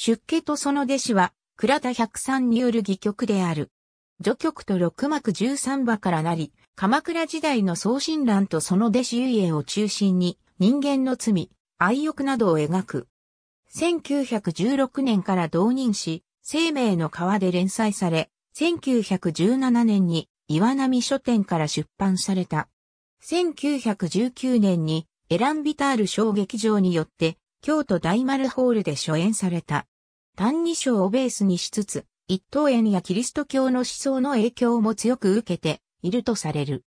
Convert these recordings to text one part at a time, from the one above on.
出家とその弟子は、倉田百三による戯曲である。序曲と六幕十三話からなり、鎌倉時代の宗親乱とその弟子遊泳を中心に、人間の罪、愛欲などを描く。1916年から導入し、生命の川で連載され、1917年に岩波書店から出版された。1919年にエランビタール小劇場によって京都大丸ホールで初演された。単二章をベースにしつつ、一等演やキリスト教の思想の影響も強く受けているとされる。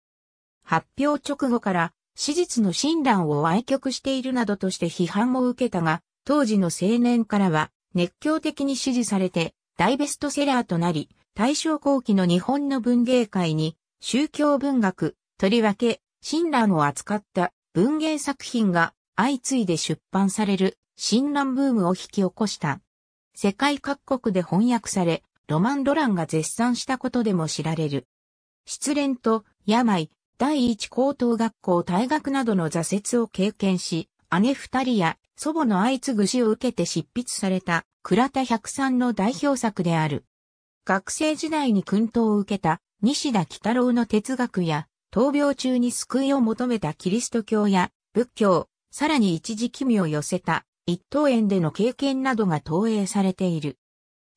発表直後から史実の診断を歪曲しているなどとして批判も受けたが、当時の青年からは熱狂的に支持されて大ベストセラーとなり、大正後期の日本の文芸界に宗教文学、とりわけ、親鸞を扱った文芸作品が相次いで出版される新乱ブームを引き起こした。世界各国で翻訳され、ロマン・ドランが絶賛したことでも知られる。失恋と病、第一高等学校退学などの挫折を経験し、姉二人や祖母の相次ぐ死を受けて執筆された倉田百三の代表作である。学生時代に訓導を受けた西田喜太郎の哲学や、闘病中に救いを求めたキリスト教や仏教、さらに一時奇妙を寄せた一等園での経験などが投影されている。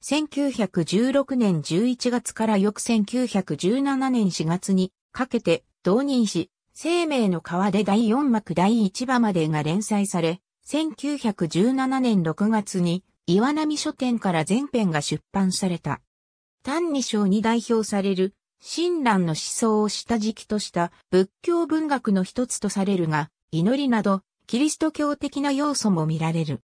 1916年11月から翌1917年4月にかけて導入し、生命の川で第4幕第1話までが連載され、1917年6月に岩波書店から全編が出版された。単二章に代表される親鸞の思想を下敷きとした仏教文学の一つとされるが、祈りなどキリスト教的な要素も見られる。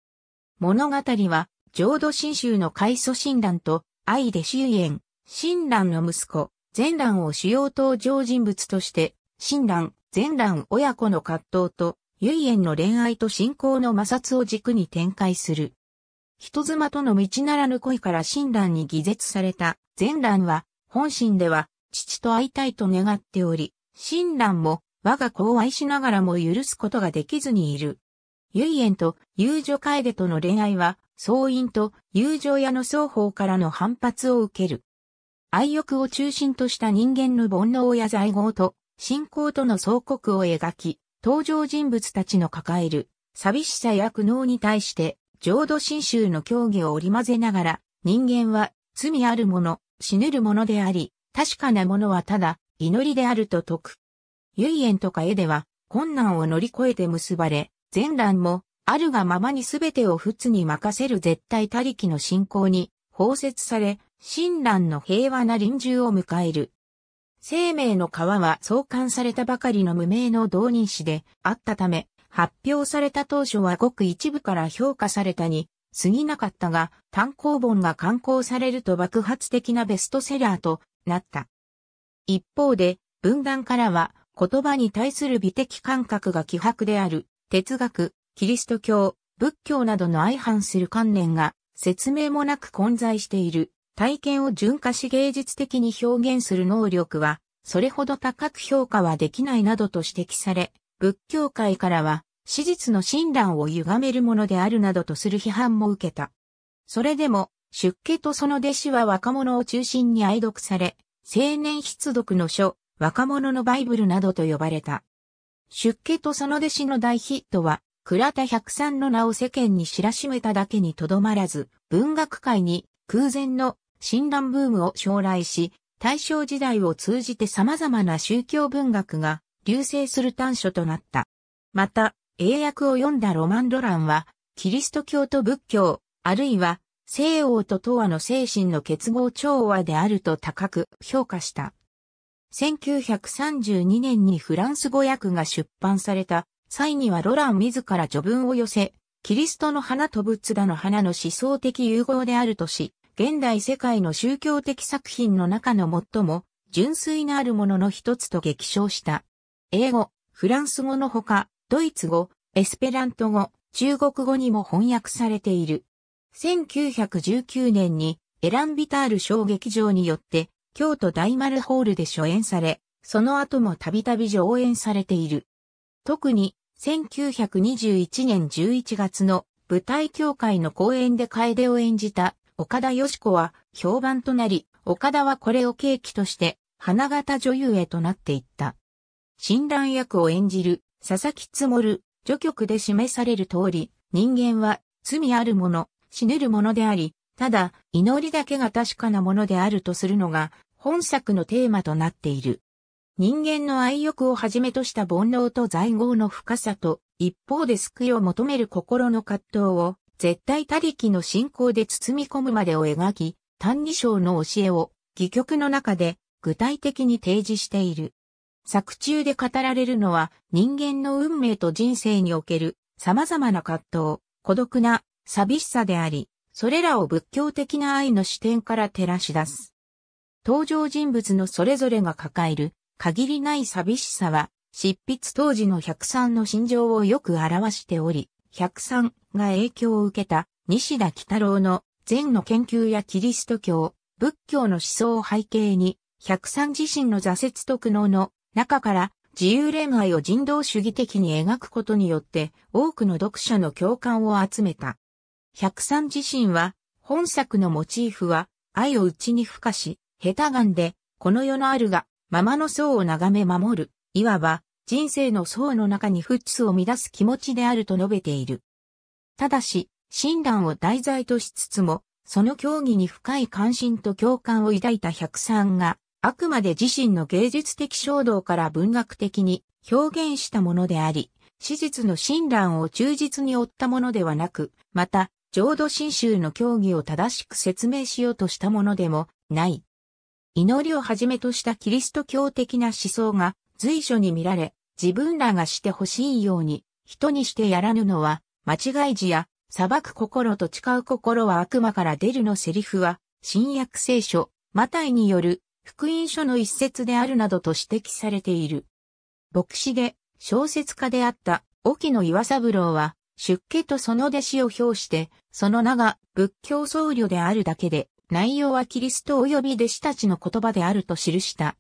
物語は、浄土真宗の開祖親鸞と、愛で修縁、親鸞の息子、善鸞を主要登場人物として、親鸞、善鸞親子の葛藤と、唯円の恋愛と信仰の摩擦を軸に展開する。人妻との道ならぬ恋から親鸞に偽絶された善鸞は、本心では、父と会いたいと願っており、親鸞も我が子を愛しながらも許すことができずにいる。唯円と友女楓との恋愛は、総員と友情屋の双方からの反発を受ける。愛欲を中心とした人間の煩悩や在業と信仰との相国を描き、登場人物たちの抱える寂しさや苦悩に対して、浄土真宗の教義を織り交ぜながら、人間は罪あるもの、死ぬるものであり、確かなものはただ、祈りであると説く。唯円とか絵では困難を乗り越えて結ばれ、善乱もあるがままに全てを仏に任せる絶対他力の信仰に包摂され、親鸞の平和な臨終を迎える。生命の川は創刊されたばかりの無名の同人誌であったため、発表された当初はごく一部から評価されたに過ぎなかったが、単行本が刊行されると爆発的なベストセラーとなった。一方で、文壇からは言葉に対する美的感覚が希薄である、哲学、キリスト教、仏教などの相反する観念が説明もなく混在している。体験を純化し芸術的に表現する能力は、それほど高く評価はできないなどと指摘され、仏教界からは、史実の診断を歪めるものであるなどとする批判も受けた。それでも、出家とその弟子は若者を中心に愛読され、青年必読の書、若者のバイブルなどと呼ばれた。出家とその弟子の大ヒットは、倉田百三の名を世間に知らしめただけにとどまらず、文学界に空前の親鸞ブームを将来し、大正時代を通じて様々な宗教文学が流星する短所となった。また、英訳を読んだロマン・ドランは、キリスト教と仏教、あるいは西欧と東亜の精神の結合調和であると高く評価した。1932年にフランス語訳が出版された際にはロラン自ら序文を寄せ、キリストの花と仏陀の花の思想的融合であるとし、現代世界の宗教的作品の中の最も純粋なあるものの一つと激称した。英語、フランス語のほか、ドイツ語、エスペラント語、中国語にも翻訳されている。1919年にエランビタール小劇場によって京都大丸ホールで初演され、その後もたびたび上演されている。特に、1921年11月の舞台協会の公演で楓を演じた岡田よし子は評判となり、岡田はこれを契機として花形女優へとなっていった。診断役を演じる佐々木つもる序曲で示される通り、人間は罪あるもの、死ねるものであり、ただ、祈りだけが確かなものであるとするのが、本作のテーマとなっている。人間の愛欲をはじめとした煩悩と在業の深さと、一方で救いを求める心の葛藤を、絶対他力の信仰で包み込むまでを描き、単二章の教えを、戯曲の中で具体的に提示している。作中で語られるのは人間の運命と人生における様々な葛藤、孤独な寂しさであり、それらを仏教的な愛の視点から照らし出す。登場人物のそれぞれが抱える限りない寂しさは、執筆当時の103の心情をよく表しており、103が影響を受けた西田喜太郎の禅の研究やキリスト教、仏教の思想を背景に、103自身の挫折と苦悩の中から自由恋愛を人道主義的に描くことによって多くの読者の共感を集めた。百三自身は、本作のモチーフは、愛を内に付加し、下手眼で、この世のあるが、ままの層を眺め守る、いわば、人生の層の中にフッツを乱す気持ちであると述べている。ただし、親鸞を題材としつつも、その競技に深い関心と共感を抱いた百三が、あくまで自身の芸術的衝動から文学的に表現したものであり、史実の親鸞を忠実に追ったものではなく、また、浄土真宗の教義を正しく説明しようとしたものでもない。祈りをはじめとしたキリスト教的な思想が随所に見られ、自分らがしてほしいように、人にしてやらぬのは、間違い時や、裁く心と誓う心は悪魔から出るのセリフは、新約聖書、マタイによる、福音書の一節であるなどと指摘されている。牧師で、小説家であった、沖野岩三郎は、出家とその弟子を表して、その名が仏教僧侶であるだけで、内容はキリスト及び弟子たちの言葉であると記した。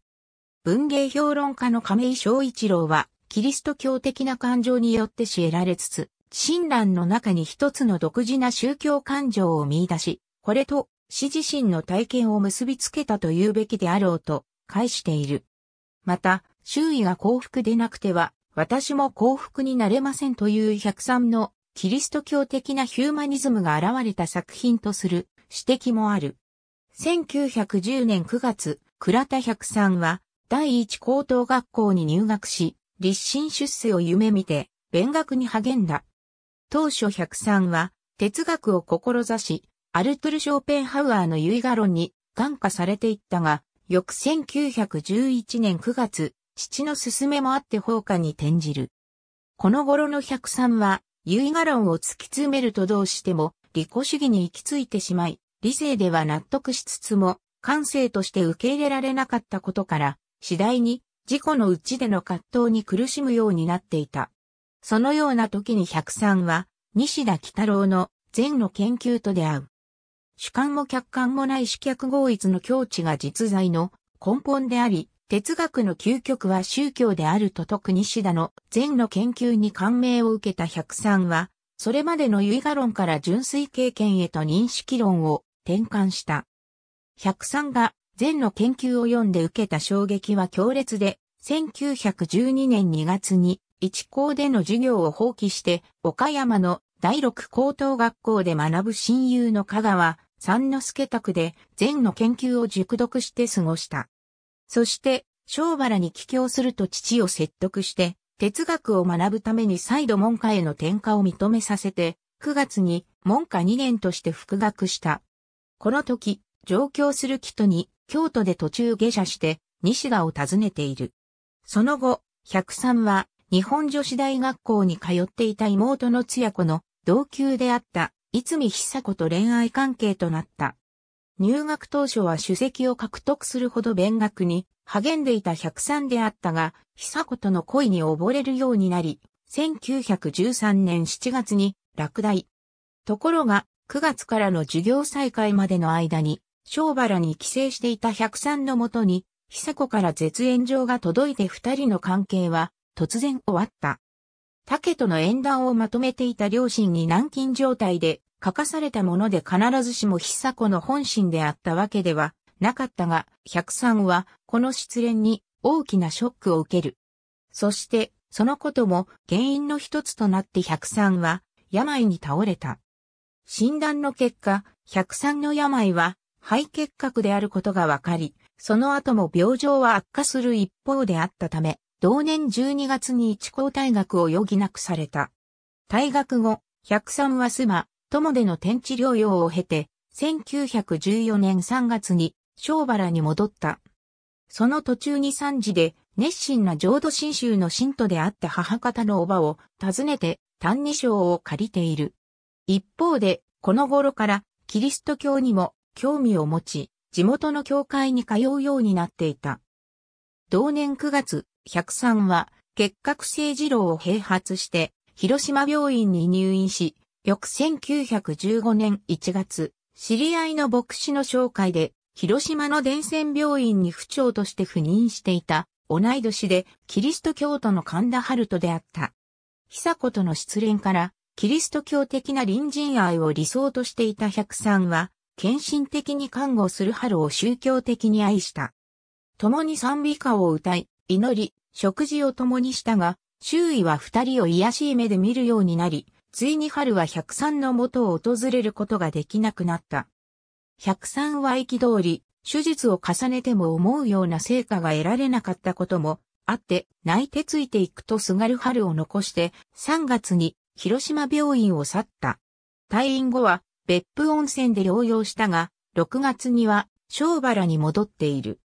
文芸評論家の亀井昭一郎は、キリスト教的な感情によって知られつつ、親鸞の中に一つの独自な宗教感情を見出し、これと、死自身の体験を結びつけたと言うべきであろうと、返している。また、周囲が幸福でなくては、私も幸福になれませんという103のキリスト教的なヒューマニズムが現れた作品とする指摘もある。1910年9月、倉田百三は第一高等学校に入学し、立身出世を夢見て、勉学に励んだ。当初百三は、哲学を志し、アルトゥル・ショーペンハウアーの遺画論に感化されていったが、翌1911年9月、父の勧めもあって放火に転じる。この頃の百三は、唯画論を突き詰めるとどうしても、利己主義に行き着いてしまい、理性では納得しつつも、感性として受け入れられなかったことから、次第に自己のうちでの葛藤に苦しむようになっていた。そのような時に百三は、西田喜太郎の禅の研究と出会う。主観も客観もない死客合一の境地が実在の根本であり、哲学の究極は宗教であるとに西田の禅の研究に感銘を受けた103は、それまでの唯我論から純粋経験へと認識論を転換した。103が禅の研究を読んで受けた衝撃は強烈で、1912年2月に一校での授業を放棄して、岡山の第六高等学校で学ぶ親友の香川三之助宅で禅の研究を熟読して過ごした。そして、小原に帰郷すると父を説得して、哲学を学ぶために再度門下への転嫁を認めさせて、9月に門下2年として復学した。この時、上京する人に、京都で途中下車して、西田を訪ねている。その後、百3は、日本女子大学校に通っていた妹のつや子の同級であった、いつみ久子と恋愛関係となった。入学当初は主席を獲得するほど勉学に励んでいた103であったが、久子との恋に溺れるようになり、1913年7月に落第。ところが、9月からの授業再開までの間に、小原に帰省していた103のもとに、久子から絶縁状が届いて二人の関係は突然終わった。竹との縁談をまとめていた両親に軟禁状態で書かされたもので必ずしも久子の本心であったわけではなかったが、百三はこの失恋に大きなショックを受ける。そして、そのことも原因の一つとなって百三は病に倒れた。診断の結果、百三の病は肺結核であることが分かり、その後も病状は悪化する一方であったため、同年12月に一校退学を余儀なくされた。退学後、103は妻、友での天地療養を経て、1914年3月に小原に戻った。その途中に三時で熱心な浄土真宗の信徒であった母方のおばを訪ねて単二章を借りている。一方で、この頃からキリスト教にも興味を持ち、地元の教会に通うようになっていた。同年9月、103は結核性二郎を併発して広島病院に入院し、翌1915年1月、知り合いの牧師の紹介で、広島の伝染病院に府長として赴任していた、同い年で、キリスト教徒の神田春人であった。久子との失恋から、キリスト教的な隣人愛を理想としていた百さんは、献身的に看護する春を宗教的に愛した。共に賛美歌を歌い、祈り、食事を共にしたが、周囲は二人を癒しい目で見るようになり、ついに春は百三の元を訪れることができなくなった。百三は通り、手術を重ねても思うような成果が得られなかったこともあって泣いてついていくとすがる春を残して3月に広島病院を去った。退院後は別府温泉で療養したが、6月には小原に戻っている。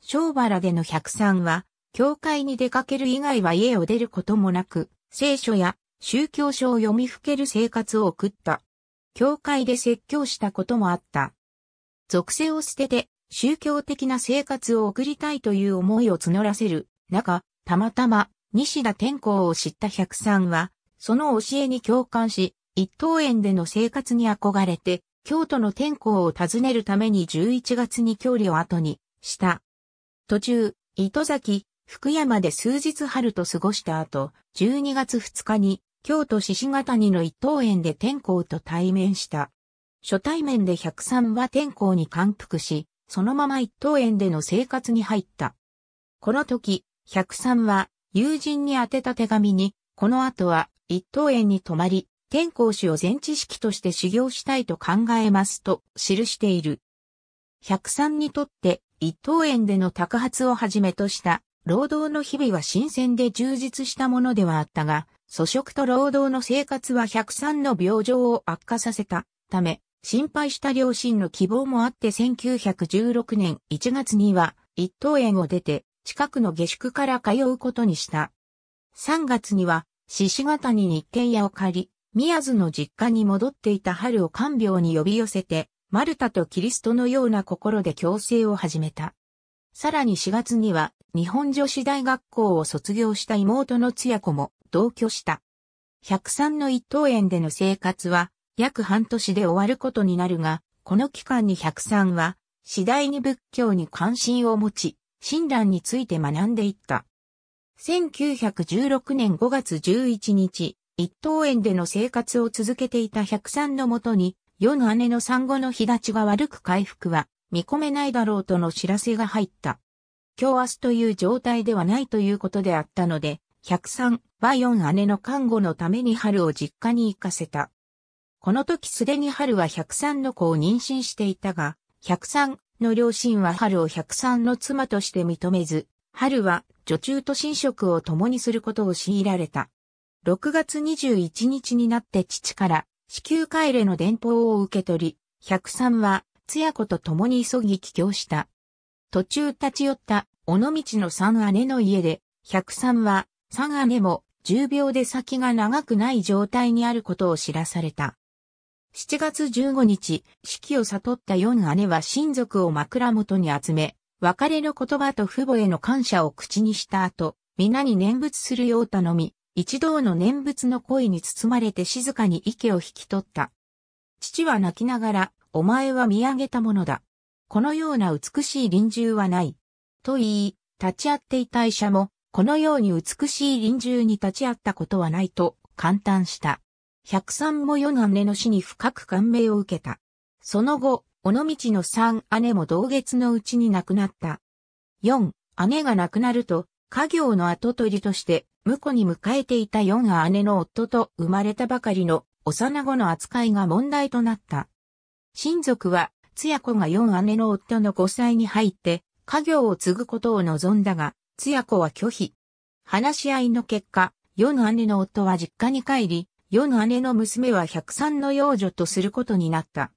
小原での百三は、教会に出かける以外は家を出ることもなく、聖書や宗教書を読みふける生活を送った。教会で説教したこともあった。属性を捨てて宗教的な生活を送りたいという思いを募らせる中、たまたま西田天皇を知った百三は、その教えに共感し、一等園での生活に憧れて、京都の天候を訪ねるために11月に距里を後にした。途中、糸崎、福山で数日春と過ごした後、12月2日に京都獅子ヶ谷の一等園で天皇と対面した。初対面で百三は天皇に感服し、そのまま一等園での生活に入った。この時、百三は友人に宛てた手紙に、この後は一等園に泊まり、天皇氏を全知識として修行したいと考えますと記している。百三にとって一等園での托発をはじめとした労働の日々は新鮮で充実したものではあったが、粗食と労働の生活は103の病状を悪化させたため、心配した両親の希望もあって1916年1月には一等園を出て近くの下宿から通うことにした。3月には獅子型に日程屋を借り、宮津の実家に戻っていた春を看病に呼び寄せて、マルタとキリストのような心で共生を始めた。さらに4月には日本女子大学校を卒業した妹のツヤ子も同居した。103の一等園での生活は約半年で終わることになるが、この期間に103は次第に仏教に関心を持ち、親鸞について学んでいった。1916年5月11日、一等園での生活を続けていた百三のもとに、世の姉の産後の日立ちが悪く回復は見込めないだろうとの知らせが入った。今日明日という状態ではないということであったので、103は4姉の看護のために春を実家に行かせた。この時すでに春は103の子を妊娠していたが、103の両親は春を103の妻として認めず、春は女中と寝食を共にすることを強いられた。6月21日になって父から子宮帰れの電報を受け取り、103は津屋子と共に急ぎ帰郷した。途中立ち寄った尾道の三姉の家で、103は3姉も10秒で先が長くない状態にあることを知らされた。7月15日、死期を悟った四姉は親族を枕元に集め、別れの言葉と父母への感謝を口にした後、皆に念仏するよう頼み、一同の念仏の声に包まれて静かに息を引き取った。父は泣きながら、お前は見上げたものだ。このような美しい臨終はない。と言い、立ち会っていた医者も、このように美しい臨終に立ち会ったことはないと、感嘆した。百三も四姉の死に深く感銘を受けた。その後、尾道の三姉も同月のうちに亡くなった。四、姉が亡くなると、家業の跡取りとして、婿に迎えていた四姉の夫と生まれたばかりの幼子の扱いが問題となった。親族は、つや子が四姉の夫の5歳に入って、家業を継ぐことを望んだが、つや子は拒否。話し合いの結果、世の姉の夫は実家に帰り、世の姉の娘は百三の養女とすることになった。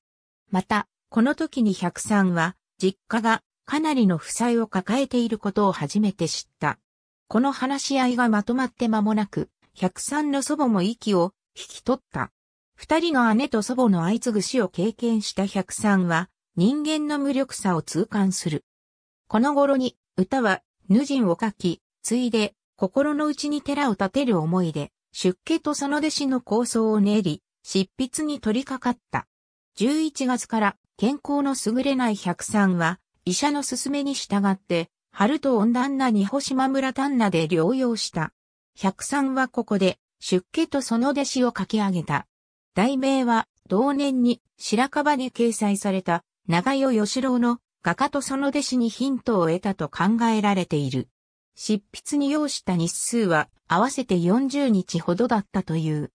また、この時に百三は、実家がかなりの負債を抱えていることを初めて知った。この話し合いがまとまって間もなく、百三の祖母も息を引き取った。二人の姉と祖母の相次ぐ死を経験した百三は、人間の無力さを痛感する。この頃に、歌は無人を書き、ついで、心の内に寺を建てる思いで、出家とその弟子の構想を練り、執筆に取り掛かった。11月から健康の優れない百さんは、医者の勧めに従って、春と温暖な二保島村丹那で療養した。百さんはここで、出家とその弟子を書き上げた。題名は、同年に白樺で掲載された、長代義郎の画家とその弟子にヒントを得たと考えられている。執筆に要した日数は合わせて40日ほどだったという。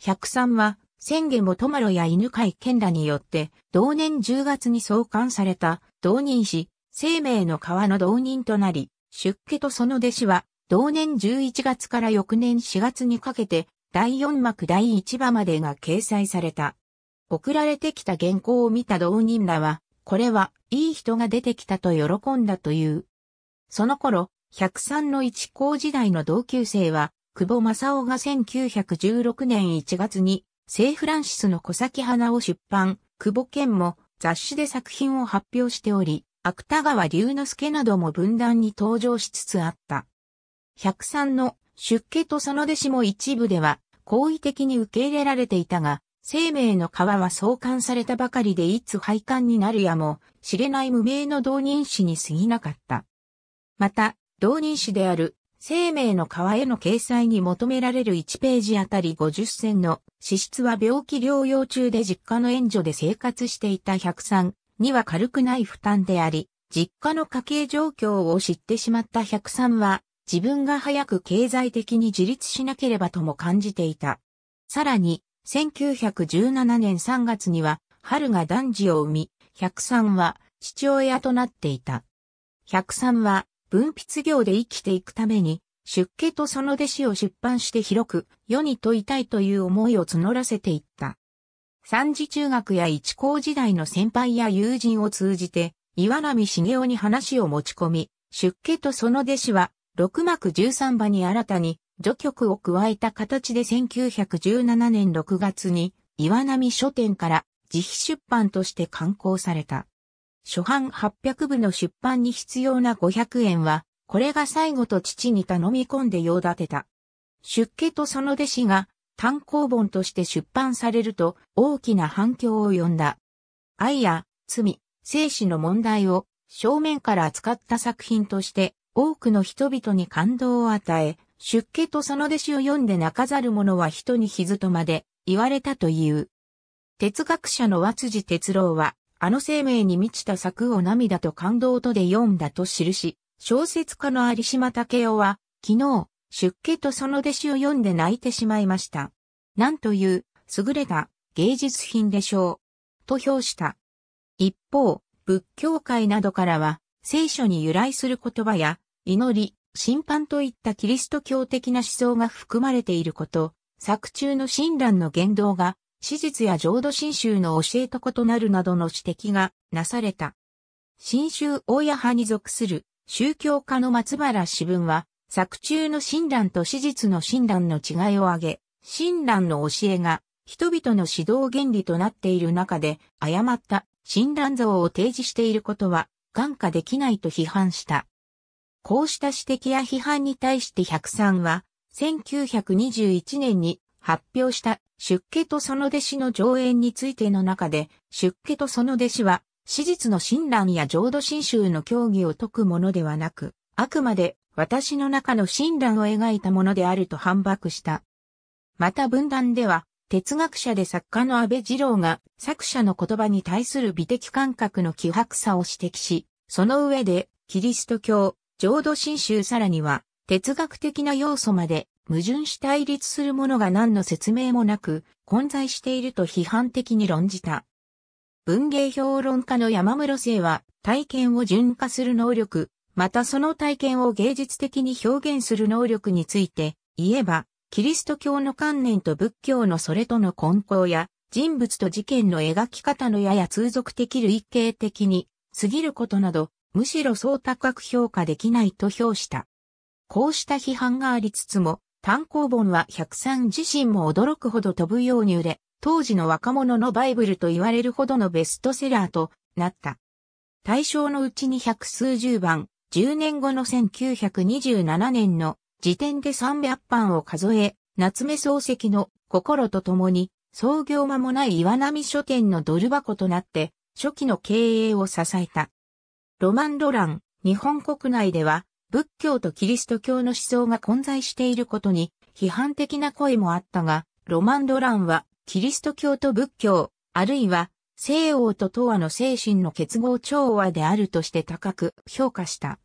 103は、千家元丸や犬飼健らによって、同年10月に創刊された、同人誌、生命の川の同人となり、出家とその弟子は、同年11月から翌年4月にかけて、第4幕第1話までが掲載された。送られてきた原稿を見た同人らは、これはいい人が出てきたと喜んだという。その頃、103の一高時代の同級生は、久保正夫が1916年1月に、聖フランシスの小崎花を出版、久保健も雑誌で作品を発表しており、芥川龍之介なども分断に登場しつつあった。103の出家とその弟子も一部では好意的に受け入れられていたが、生命の川は創刊されたばかりでいつ廃刊になるやも、知れない無名の同人誌に過ぎなかった。また、同人誌である生命の川への掲載に求められる1ページあたり50銭の資質は病気療養中で実家の援助で生活していた103には軽くない負担であり、実家の家計状況を知ってしまった103は、自分が早く経済的に自立しなければとも感じていた。さらに、1917年3月には、春が男児を生み、百三は父親となっていた。百三は文筆業で生きていくために、出家とその弟子を出版して広く世に問いたいという思いを募らせていった。三次中学や一高時代の先輩や友人を通じて、岩波茂雄に話を持ち込み、出家とその弟子は、六幕十三場に新たに序曲を加えた形で1917年6月に岩波書店から自費出版として刊行された。初版800部の出版に必要な500円は、これが最後と父に頼み込んで用立てた。出家とその弟子が単行本として出版されると大きな反響を呼んだ。愛や罪、生死の問題を正面から扱った作品として多くの人々に感動を与え、出家とその弟子を読んで泣かざる者は人に傷とまで言われたという。哲学者の和辻哲郎は、あの生命に満ちた作を涙と感動とで読んだと記し、小説家の有島武夫は、昨日、出家とその弟子を読んで泣いてしまいました。なんという、優れた芸術品でしょう。と評した。一方、仏教界などからは、聖書に由来する言葉や、祈り、審判といったキリスト教的な思想が含まれていること、作中の親鸞の言動が、史実や浄土真宗の教えと異なるなどの指摘がなされた。新宗大谷派に属する宗教家の松原詩文は、作中の親鸞と史実の親鸞の違いを挙げ、親鸞の教えが人々の指導原理となっている中で、誤った親鸞像を提示していることは、眼下できないと批判した。こうした指摘や批判に対して103は、1921年に発表した出家とその弟子の上演についての中で、出家とその弟子は、史実の親鸞や浄土真宗の教義を説くものではなく、あくまで私の中の親鸞を描いたものであると反駁した。また文壇では、哲学者で作家の安倍二郎が作者の言葉に対する美的感覚の希薄さを指摘し、その上で、キリスト教、浄土真宗さらには、哲学的な要素まで矛盾し対立するものが何の説明もなく混在していると批判的に論じた。文芸評論家の山室生は体験を純化する能力、またその体験を芸術的に表現する能力について言えば、キリスト教の観念と仏教のそれとの根交や人物と事件の描き方のやや通俗的類型的に過ぎることなどむしろそう高く評価できないと評した。こうした批判がありつつも、単行本は103自身も驚くほど飛ぶように売れ、当時の若者のバイブルと言われるほどのベストセラーとなった。対象のうちに百数十番、10年後の1927年の時点で300版を数え、夏目漱石の心と共に創業間もない岩波書店のドル箱となって初期の経営を支えた。ロマン・ロラン、日本国内では、仏教とキリスト教の思想が混在していることに、批判的な声もあったが、ロマン・ロランは、キリスト教と仏教、あるいは、西欧と東亜の精神の結合調和であるとして高く評価した。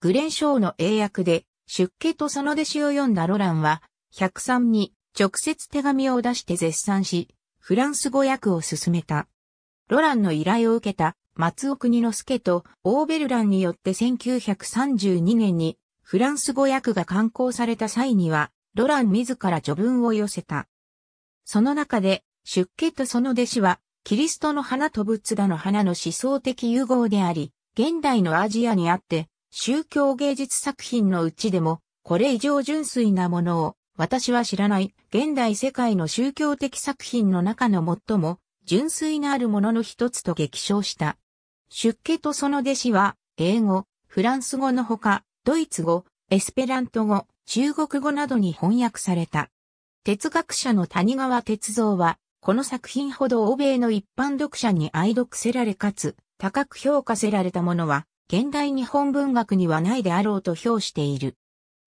グレンショーの英訳で、出家とその弟子を読んだロランは、103に直接手紙を出して絶賛し、フランス語訳を進めた。ロランの依頼を受けた松尾国之助とオーベルランによって1932年にフランス語訳が刊行された際には、ロラン自ら序文を寄せた。その中で、出家とその弟子は、キリストの花と仏陀の花の思想的融合であり、現代のアジアにあって、宗教芸術作品のうちでも、これ以上純粋なものを、私は知らない、現代世界の宗教的作品の中の最も、純粋なあるものの一つと激賞した。出家とその弟子は、英語、フランス語のほか、ドイツ語、エスペラント語、中国語などに翻訳された。哲学者の谷川哲造は、この作品ほど欧米の一般読者に愛読せられかつ、高く評価せられたものは、現代日本文学にはないであろうと評している。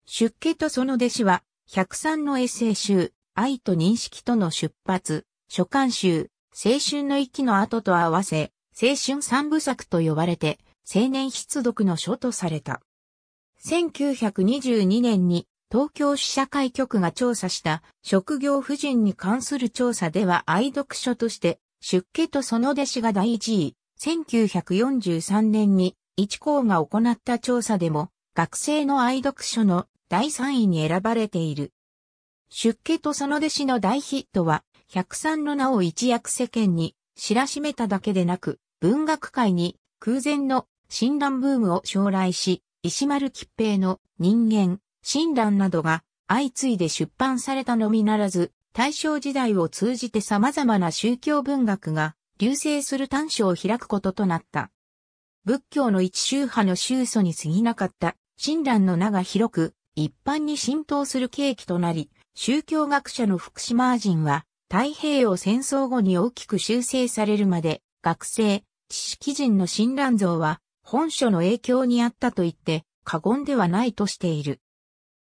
出家とその弟子は、103のエッセイ集、愛と認識との出発、書簡集、青春の息の後と合わせ、青春三部作と呼ばれて、青年筆読の書とされた。1922年に東京市社会局が調査した職業婦人に関する調査では愛読書として出家とその弟子が第1位、1943年に一校が行った調査でも学生の愛読書の第3位に選ばれている。出家とその弟子の大ヒットは103の名を一躍世間に知らしめただけでなく、文学界に空前の診断ブームを将来し、石丸吉平の人間、診断などが相次いで出版されたのみならず、大正時代を通じて様々な宗教文学が流星する短所を開くこととなった。仏教の一宗派の宗祖に過ぎなかった親鸞の名が広く一般に浸透する契機となり、宗教学者の福島人は太平洋戦争後に大きく修正されるまで、学生、知識人の親鸞像は、本書の影響にあったと言って、過言ではないとしている。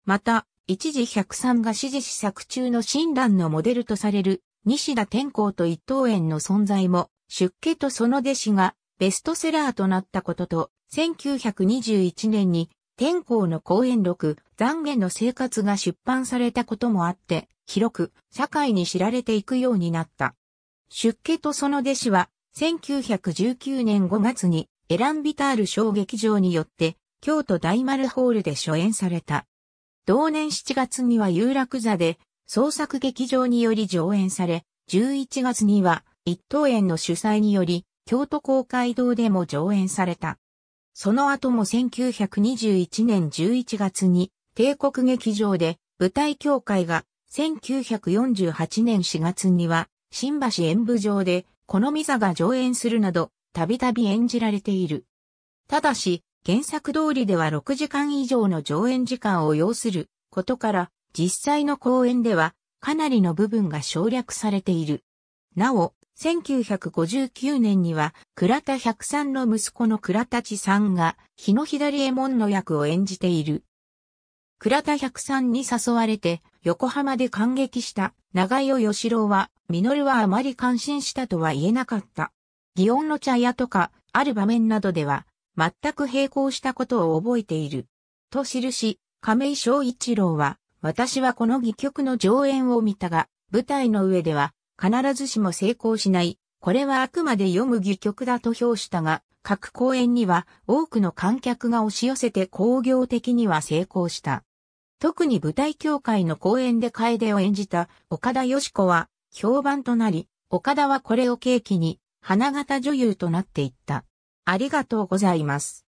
また、一時百三が支持し作中の親鸞のモデルとされる、西田天皇と一等園の存在も、出家とその弟子がベストセラーとなったことと、1921年に天皇の講演録、残言の生活が出版されたこともあって、広く社会に知られていくようになった。出家とその弟子は1919年5月にエランビタール小劇場によって京都大丸ホールで初演された。同年7月には有楽座で創作劇場により上演され、11月には一等園の主催により京都公会堂でも上演された。その後も1921年11月に帝国劇場で舞台協会が1948年4月には、新橋演舞場で、このミザが上演するなど、たびたび演じられている。ただし、原作通りでは6時間以上の上演時間を要することから、実際の公演では、かなりの部分が省略されている。なお、1959年には、倉田百三の息子の倉田地さんが、日の左衛門の役を演じている。倉田百三に誘われて、横浜で感激した長代義郎は、実はあまり感心したとは言えなかった。祇園の茶屋とか、ある場面などでは、全く並行したことを覚えている。と記し、亀井翔一郎は、私はこの戯曲の上演を見たが、舞台の上では、必ずしも成功しない、これはあくまで読む戯曲だと評したが、各公演には多くの観客が押し寄せて工業的には成功した。特に舞台協会の公演で楓を演じた岡田義子は評判となり、岡田はこれを契機に花形女優となっていった。ありがとうございます。